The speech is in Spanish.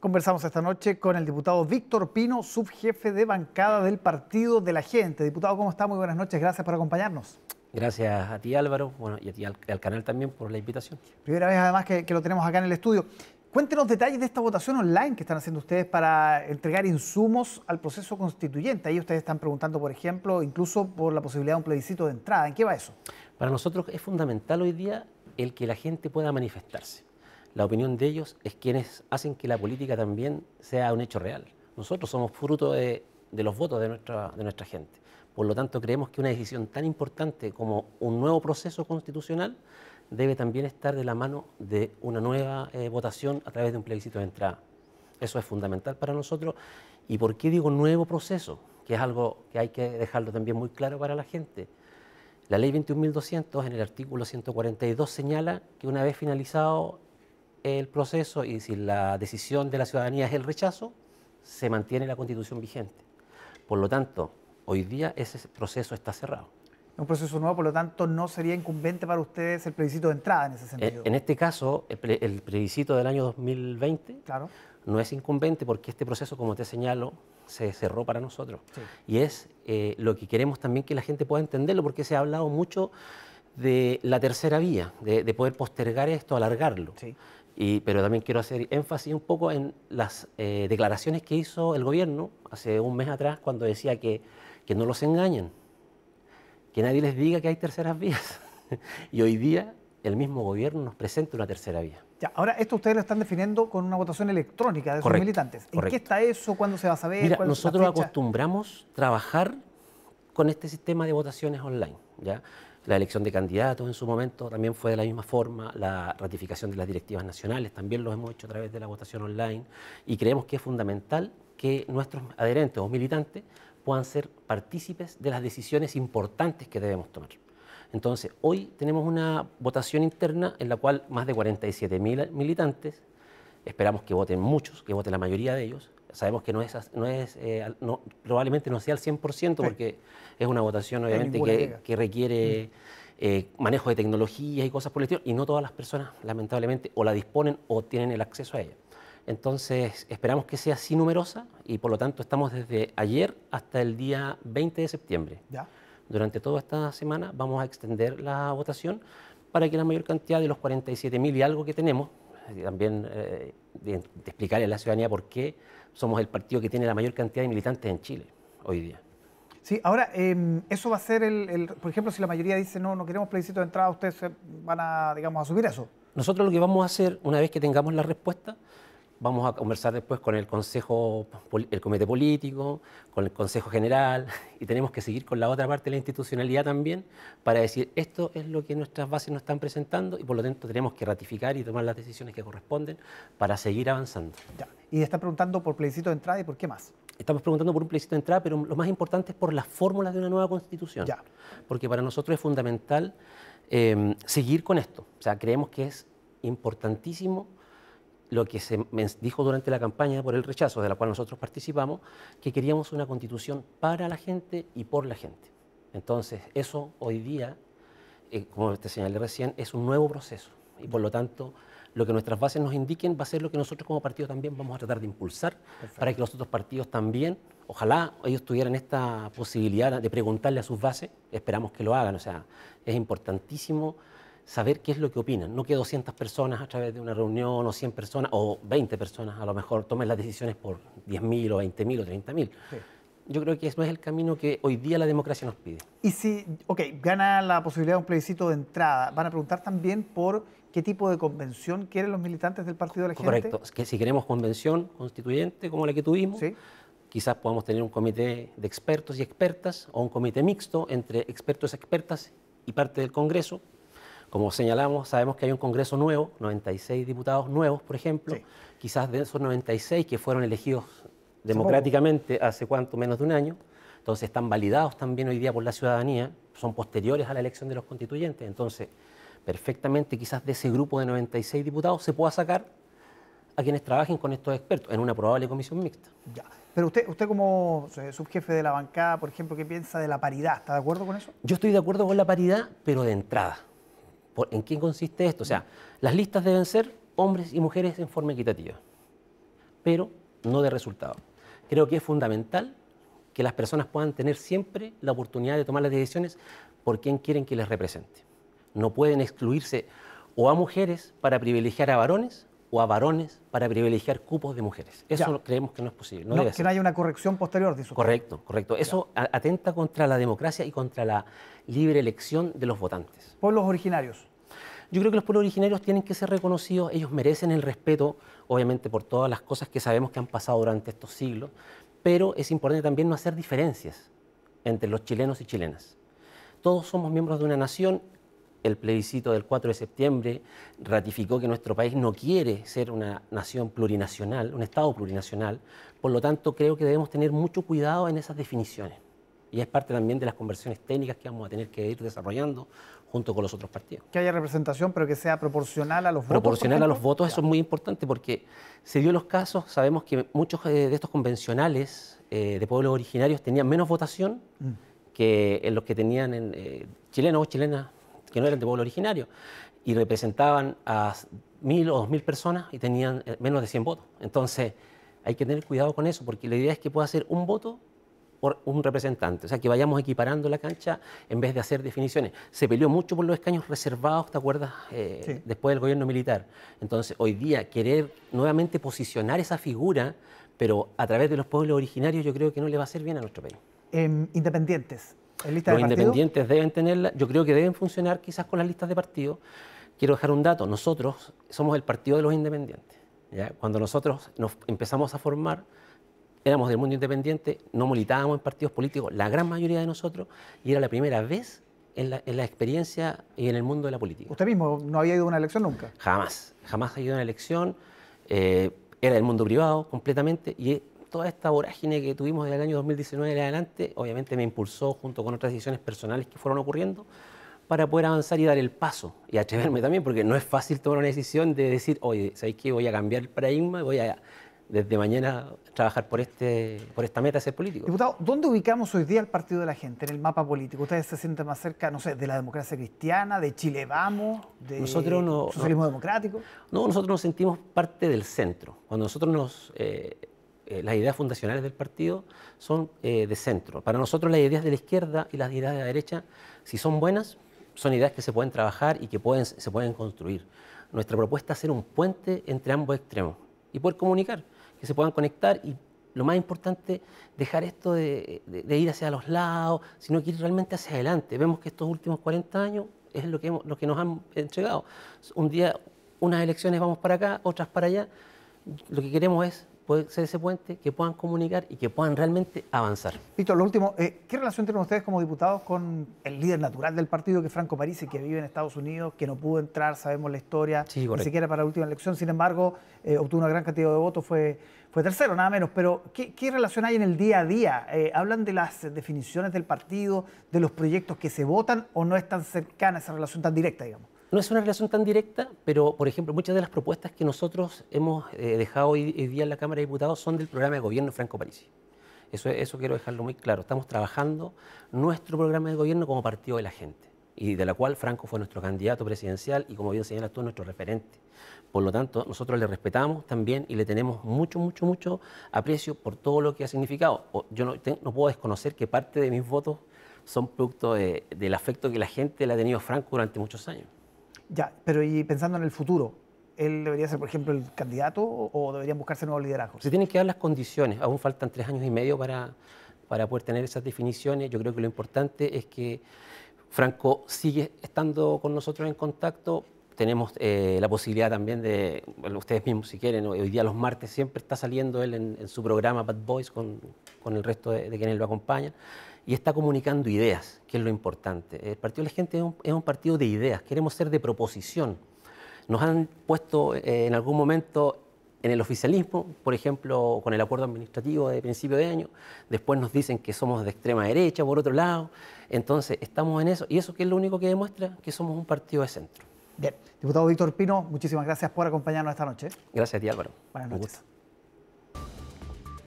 Conversamos esta noche con el diputado Víctor Pino, subjefe de bancada del Partido de la Gente. Diputado, ¿cómo está? Muy buenas noches, gracias por acompañarnos. Gracias a ti Álvaro, bueno, y a ti al, canal también por la invitación. Primera vez además que, que, lo tenemos acá en el estudio. Cuéntenos detalles de esta votación online que están haciendo ustedes para entregar insumos al proceso constituyente. Ahí ustedes están preguntando, por ejemplo, incluso por la posibilidad de un plebiscito de entrada. ¿En qué va eso? Para nosotros es fundamental hoy día el que la gente pueda manifestarse. La opinión de ellos es quienes hacen que la política también sea un hecho real. Nosotros somos fruto de, los votos de nuestra, gente. Por lo tanto, creemos que una decisión tan importante como un nuevo proceso constitucional debe también estar de la mano de una nueva eh, votación a través de un plebiscito de entrada. Eso es fundamental para nosotros. ¿Y por qué digo nuevo proceso? Que es algo que hay que dejarlo también muy claro para la gente. La ley 21.200 en el artículo 142 señala que una vez finalizado el proceso y si la decisión de la ciudadanía es el rechazo, se mantiene la constitución vigente. Por lo tanto, hoy día ese proceso está cerrado. Es un proceso nuevo, por lo tanto, no sería incumbente para ustedes el plebiscito de entrada en ese eh, sentido. En este caso, el, plebiscito del año 2020 claro. no es incumbente porque este proceso, como te señalo, se cerró para nosotros. Y es eh, lo que queremos también que la gente pueda entenderlo, porque se ha hablado mucho de la tercera vía, de, de poder postergar esto, alargarlo. Sí pero también quiero hacer énfasis un poco en las eh, declaraciones que hizo el gobierno hace un mes atrás cuando decía que, que no los engañen, que nadie les diga que hay terceras vías. y hoy día el mismo gobierno nos presenta una tercera vía. Ya, ahora esto ustedes lo están definiendo con una votación electrónica de los sus militantes. ¿En qué está eso? ¿Cuándo se va a saber? nosotros acostumbramos trabajar con este sistema de votaciones online. ¿ya? La elección de candidatos en su momento también fue de la misma forma, la ratificación de las directivas nacionales también lo hemos hecho a través de la votación online y creemos que es fundamental que nuestros adherentes o militantes puedan ser partícipes de las decisiones importantes que debemos tomar. Entonces, hoy tenemos una votación interna en la cual más de 47.000 militantes, esperamos que voten muchos, que vote la mayoría de ellos, sabemos que no es, no es eh, probablemente no sea al 100% porque es una votación obviamente que, requiere eh, manejo de tecnología y cosas por el estilo y no todas las personas lamentablemente o la disponen o tienen el acceso a ella. Entonces esperamos que sea así numerosa y por lo tanto estamos desde ayer hasta el día 20 de septiembre. ¿Ya? Durante toda esta semana vamos a extender la votación para que la mayor cantidad de los 47.000 y algo que tenemos y también eh, de, explicarle a la ciudadanía por qué somos el partido que tiene la mayor cantidad de militantes en Chile hoy día. Sí, ahora, em, eso va a ser el, el, por ejemplo, si la mayoría dice no, no queremos plebiscito de entrada, ustedes van a, digamos, subir eso. Nosotros lo que vamos a hacer, una vez que tengamos la respuesta, Vamos a conversar después con el Consejo, el Comité Político, con el Consejo General y tenemos que seguir con la otra parte de la institucionalidad también para decir esto es lo que nuestras bases nos están presentando y por lo tanto tenemos que ratificar y tomar las decisiones que corresponden para seguir avanzando. Y están preguntando por plebiscito de entrada y por qué más. Estamos preguntando por un plebiscito de entrada, pero lo más importante es por las fórmulas de una nueva constitución. Ya. Porque para nosotros es fundamental eh, seguir con esto. O sea, creemos que es importantísimo lo que se dijo durante la campaña por el rechazo, de la cual nosotros participamos, que queríamos una constitución para la gente y por la gente. Entonces, eso hoy día, eh, como te señalé recién, es un nuevo proceso y por lo tanto lo que nuestras bases nos indiquen va a ser lo que nosotros como partido también vamos a tratar de impulsar para que los otros partidos también, ojalá ellos tuvieran esta posibilidad de preguntarle a sus bases, esperamos que lo hagan, o sea, es importantísimo saber qué es lo que opinan, no que 200 personas a través de una reunión o 100 personas o 20 personas a lo mejor tomen las decisiones por 10.000 o 20.000 o 30.000. Yo creo que eso es el camino que hoy día la democracia nos pide. Y si, ok, gana la posibilidad de un plebiscito de entrada, van a preguntar también por qué tipo de convención quieren los militantes del Partido de la Correcto, que si queremos convención constituyente como la que tuvimos, quizás podamos tener un comité de expertos y expertas o un comité mixto entre expertos, y expertas y parte del Congreso como señalamos, sabemos que hay un Congreso nuevo, 96 diputados nuevos, por ejemplo, quizás de esos 96 que fueron elegidos democráticamente hace cuánto, menos de un año, entonces están validados también hoy día por la ciudadanía, son posteriores a la elección de los constituyentes, entonces perfectamente quizás de ese grupo de 96 diputados se pueda sacar a quienes trabajen con estos expertos en una probable comisión mixta. Ya. Pero usted, usted como eh, subjefe de la bancada, por ejemplo, ¿qué piensa de la paridad? ¿Está de acuerdo con eso? Yo estoy de acuerdo con la paridad, pero de entrada. ¿En quién consiste esto? O sea, las listas deben ser hombres y mujeres en forma equitativa, pero no de resultado. Creo que es fundamental que las personas puedan tener siempre la oportunidad de tomar las decisiones por quien quieren que les represente. No pueden excluirse o a mujeres para privilegiar a varones o a varones para privilegiar cupos de mujeres. Eso creemos que no es posible. No, no que no haya una corrección posterior, de eso. Correcto, correcto. Eso atenta contra la democracia y contra la libre elección de los votantes. Pueblos originarios. Yo creo que los pueblos originarios tienen que ser reconocidos, ellos merecen el respeto, obviamente por todas las cosas que sabemos que han pasado durante estos siglos, pero es importante también no hacer diferencias entre los chilenos y chilenas. Todos somos miembros de una nación, el plebiscito del 4 de septiembre ratificó que nuestro país no quiere ser una nación plurinacional, un Estado plurinacional. Por lo tanto, creo que debemos tener mucho cuidado en esas definiciones y es parte también de las conversiones técnicas que vamos a tener que ir desarrollando junto con los otros partidos. Que haya representación, pero que sea proporcional a los votos. Proporcional a los votos, eso es muy importante porque se dio los casos, sabemos que muchos eh, de estos convencionales eh, de pueblos originarios tenían menos votación mm. que los que tenían eh, chilenos o chilenas que no eran de pueblo originario y representaban a mil o dos mil personas y tenían menos de 100 votos. Entonces hay que tener cuidado con eso porque la idea es que pueda ser un voto un representante. O sea, que vayamos equiparando la cancha en vez de hacer definiciones. Se peleó mucho por los escaños reservados, ¿te acuerdas? Eh, después del gobierno militar. Entonces, hoy día, querer nuevamente posicionar esa figura, pero a través de los pueblos originarios, yo creo que no le va a ser bien a nuestro país. Em, independientes. lista los independientes deben tenerla, yo creo que deben funcionar quizás con las listas de partido. Quiero dejar un dato, nosotros somos el partido de los independientes. Cuando nosotros nos empezamos a formar, éramos del mundo independiente, no militábamos en partidos políticos, la gran mayoría de nosotros, y era la primera vez en la, experiencia y en el mundo de la política. ¿Usted mismo no había ido a una elección nunca? Jamás, jamás ha ido a una elección, eh, era del mundo privado completamente, y toda esta vorágine que tuvimos desde el año 2019 en adelante, obviamente me impulsó junto con otras decisiones personales que fueron ocurriendo para poder avanzar y dar el paso y atreverme también, porque no es fácil tomar una decisión de decir, oye, ¿sabéis qué? Voy a cambiar el paradigma, voy a desde mañana trabajar por, este, por esta meta de ser político. Diputado, ¿dónde ubicamos hoy día el Partido de la Gente en el mapa político? ¿Ustedes se sienten más cerca, no sé, de la democracia cristiana, de Chile Vamos, de nosotros no, socialismo democrático? No, nosotros nos sentimos parte del centro. Cuando nosotros nos... Eh, eh, las ideas fundacionales del partido son eh, de centro. Para nosotros las ideas de la izquierda y las ideas de la derecha, si son buenas, son ideas que se pueden trabajar y que pueden, se pueden construir. Nuestra propuesta es ser un puente entre ambos extremos y poder comunicar que se puedan conectar y lo más importante, dejar esto de, ir hacia los lados, sino que ir realmente hacia adelante. Vemos que estos últimos 40 años es lo que, hemos, lo que nos han entregado. Un día unas elecciones vamos para acá, otras para allá. Lo que queremos es puede ser ese puente, que puedan comunicar y que puedan realmente avanzar. Víctor, lo último, eh, ¿qué relación tienen ustedes como diputados con el líder natural del partido, que es Franco Parisi, que vive en Estados Unidos, que no pudo entrar, sabemos la historia, ni siquiera para la última elección, sin embargo, eh, obtuvo una gran cantidad de votos, fue, fue tercero, nada menos. Pero, ¿qué, relación hay en el día a día? Eh, ¿Hablan de las definiciones del partido, de los proyectos que se votan o no es tan cercana esa relación tan directa, digamos? No es una relación tan directa, pero, por ejemplo, muchas de las propuestas que nosotros hemos eh, dejado hoy, día en la Cámara de Diputados son del programa de gobierno de Franco Parisi. Eso, quiero dejarlo muy claro. Estamos trabajando nuestro programa de gobierno como partido de la gente y de la cual Franco fue nuestro candidato presidencial y, como bien señalas tú, nuestro referente. Por lo tanto, nosotros le respetamos también y le tenemos mucho, mucho, mucho aprecio por todo lo que ha significado. Yo no, puedo desconocer que parte de mis votos son producto del afecto que la gente le ha tenido a Franco durante muchos años. Ya, pero y pensando en el futuro, ¿él debería ser, por ejemplo, el candidato o deberían buscarse nuevos liderazgos? Se tienen que dar las condiciones. Aún faltan tres años y medio para, para poder tener esas definiciones. Yo creo que lo importante es que Franco sigue estando con nosotros en contacto, tenemos eh, la posibilidad también de, ustedes mismos si quieren, hoy día los martes siempre está saliendo él en, su programa Bad Boys con, con el resto de, de, quienes lo acompañan y está comunicando ideas, que es lo importante. El Partido de la Gente es un, partido de ideas, queremos ser de proposición. Nos han puesto eh, en algún momento en el oficialismo, por ejemplo, con el acuerdo administrativo de principio de año, después nos dicen que somos de extrema derecha, por otro lado, entonces estamos en eso, y eso que es lo único que demuestra que somos un partido de centro. Bien, diputado Víctor Pino, muchísimas gracias por acompañarnos esta noche. Gracias a ti Álvaro. Buenas noches.